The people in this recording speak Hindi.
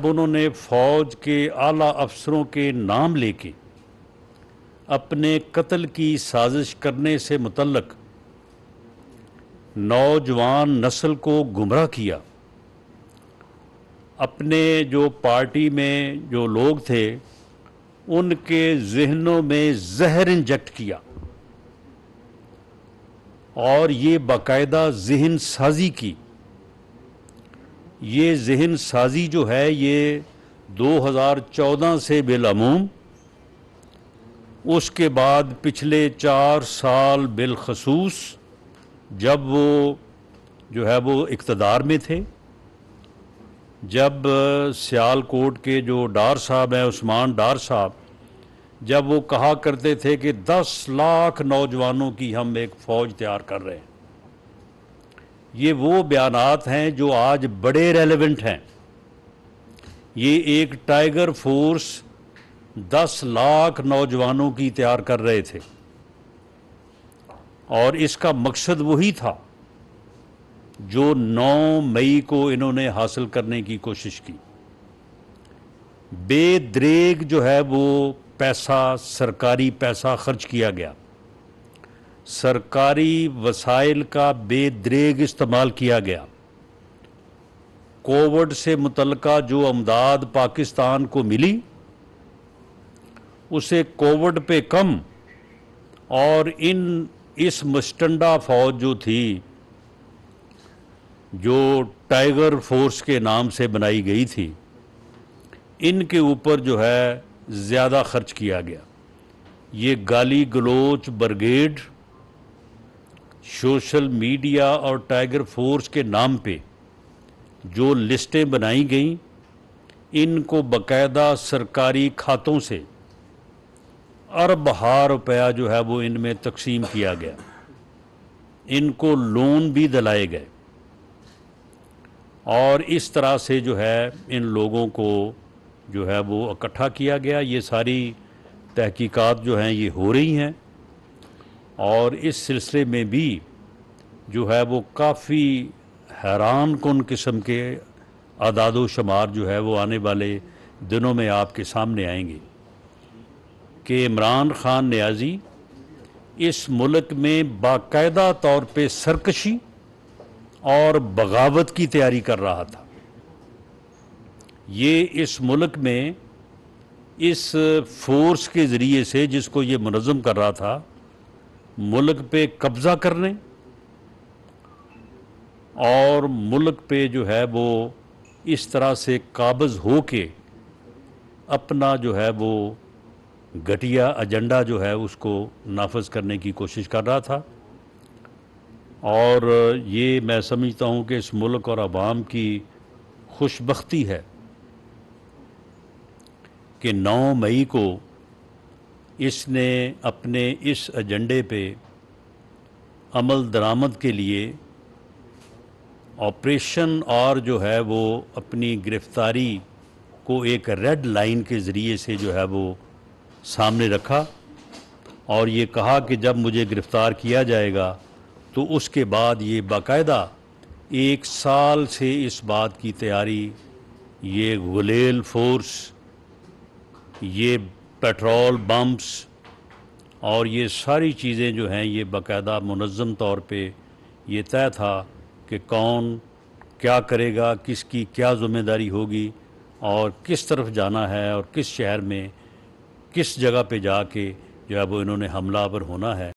उन्होंने फौज के आला अफसरों के नाम लेके अपने कत्ल की साजिश करने से मुतलक नौजवान नस्ल को गुमराह किया अपने जो पार्टी में जो लोग थे उनके जहनों में जहर इंजेक्ट किया और ये बाकायदा जहन साजी की ये जहन साजी जो है ये 2014 से बिलमूम उसके बाद पिछले चार साल बिलखसूस जब वो जो है वो इकतदार में थे जब सियालकोट के जो डार साहब हैं उस्मान डार साहब जब वो कहा करते थे कि 10 लाख नौजवानों की हम एक फ़ौज तैयार कर रहे हैं ये वो बयान हैं जो आज बड़े रेलिवेंट हैं ये एक टाइगर फोर्स दस लाख नौजवानों की तैयार कर रहे थे और इसका मकसद वही था जो 9 मई को इन्होंने हासिल करने की कोशिश की बेदरेग जो है वो पैसा सरकारी पैसा खर्च किया गया सरकारी वसाइल का बेद्रेग इस्तेमाल किया गया कोविड से मुतलका जो अमदाद पाकिस्तान को मिली उसे कोविड पे कम और इन इस मस्टंडा फौज जो थी जो टाइगर फोर्स के नाम से बनाई गई थी इनके ऊपर जो है ज़्यादा खर्च किया गया ये गाली गलोच ब्रिगेड सोशल मीडिया और टाइगर फोर्स के नाम पे जो लिस्टें बनाई गई इनको बकायदा सरकारी खातों से अरब हार रुपया जो है वो इनमें तकसीम किया गया इनको लोन भी दिलाए गए और इस तरह से जो है इन लोगों को जो है वो इकट्ठा किया गया ये सारी तहकीकात जो हैं ये हो रही हैं और इस सिलसिले में भी जो है वो काफ़ी हैरान कन किस्म के आदाद शुमार जो है वो आने वाले दिनों में आपके सामने आएंगे कि इमरान ख़ान न्याजी इस मुल्क में बाकायदा तौर पे सरकशी और बगावत की तैयारी कर रहा था ये इस मुल्क में इस फोर्स के ज़रिए से जिसको ये मनज़म कर रहा था मुल्क पे कब्ज़ा करने और मुल्क पे जो है वो इस तरह से काबज हो के अपना जो है वो घटिया एजेंडा जो है उसको नाफज करने की कोशिश कर रहा था और ये मैं समझता हूँ कि इस मुल्क और आवाम की खुशबख्ती है कि 9 मई को इसने अपने इस एजेंडे पे अमल दरामद के लिए ऑपरेशन और जो है वो अपनी गिरफ्तारी को एक रेड लाइन के ज़रिए से जो है वो सामने रखा और ये कहा कि जब मुझे गिरफ़्तार किया जाएगा तो उसके बाद ये बाकायदा एक साल से इस बात की तैयारी ये गुलेल फोर्स ये पेट्रोल बम्प्स और ये सारी चीज़ें जो हैं ये बाकायदा मनज़म तौर पे ये तय था कि कौन क्या करेगा किसकी क्या ज़िम्मेदारी होगी और किस तरफ जाना है और किस शहर में किस जगह पे जाके जो है वो इन्होंने हमला पर होना है